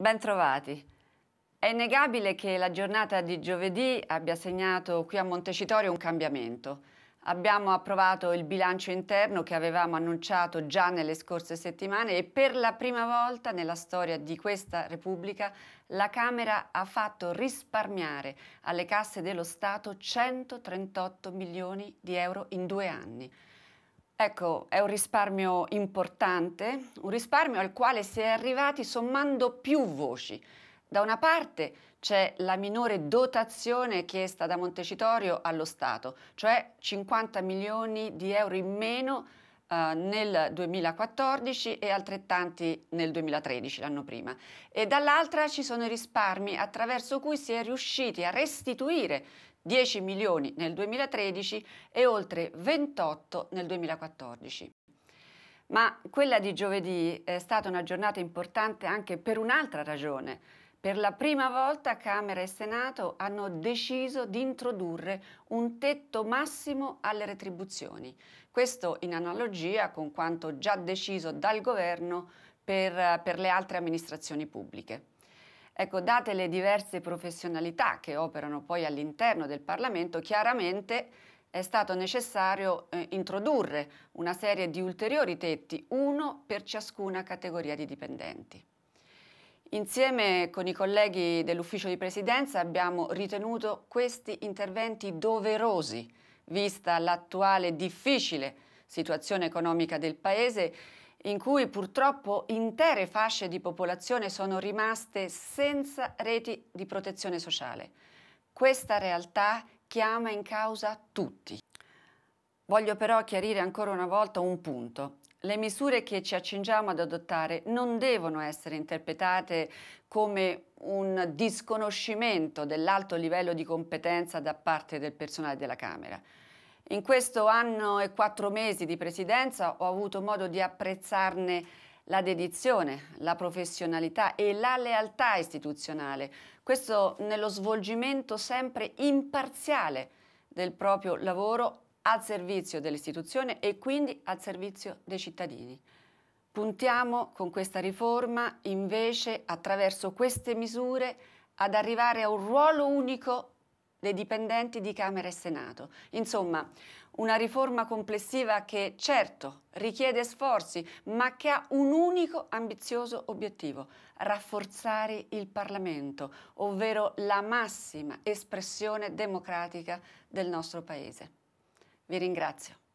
Bentrovati. È innegabile che la giornata di giovedì abbia segnato qui a Montecitorio un cambiamento. Abbiamo approvato il bilancio interno che avevamo annunciato già nelle scorse settimane e per la prima volta nella storia di questa Repubblica la Camera ha fatto risparmiare alle casse dello Stato 138 milioni di euro in due anni. Ecco, è un risparmio importante, un risparmio al quale si è arrivati sommando più voci. Da una parte c'è la minore dotazione chiesta da Montecitorio allo Stato, cioè 50 milioni di euro in meno Uh, nel 2014 e altrettanti nel 2013, l'anno prima. E dall'altra ci sono i risparmi attraverso cui si è riusciti a restituire 10 milioni nel 2013 e oltre 28 nel 2014. Ma quella di giovedì è stata una giornata importante anche per un'altra ragione. Per la prima volta Camera e Senato hanno deciso di introdurre un tetto massimo alle retribuzioni, questo in analogia con quanto già deciso dal governo per, per le altre amministrazioni pubbliche. Ecco, date le diverse professionalità che operano poi all'interno del Parlamento, chiaramente è stato necessario eh, introdurre una serie di ulteriori tetti, uno per ciascuna categoria di dipendenti. Insieme con i colleghi dell'Ufficio di Presidenza abbiamo ritenuto questi interventi doverosi, vista l'attuale difficile situazione economica del Paese in cui purtroppo intere fasce di popolazione sono rimaste senza reti di protezione sociale. Questa realtà chiama in causa tutti. Voglio però chiarire ancora una volta un punto. Le misure che ci accingiamo ad adottare non devono essere interpretate come un disconoscimento dell'alto livello di competenza da parte del personale della Camera. In questo anno e quattro mesi di presidenza ho avuto modo di apprezzarne la dedizione, la professionalità e la lealtà istituzionale, questo nello svolgimento sempre imparziale del proprio lavoro al servizio dell'istituzione e quindi al servizio dei cittadini. Puntiamo con questa riforma invece attraverso queste misure ad arrivare a un ruolo unico le dipendenti di Camera e Senato. Insomma, una riforma complessiva che certo richiede sforzi, ma che ha un unico ambizioso obiettivo, rafforzare il Parlamento, ovvero la massima espressione democratica del nostro Paese. Vi ringrazio.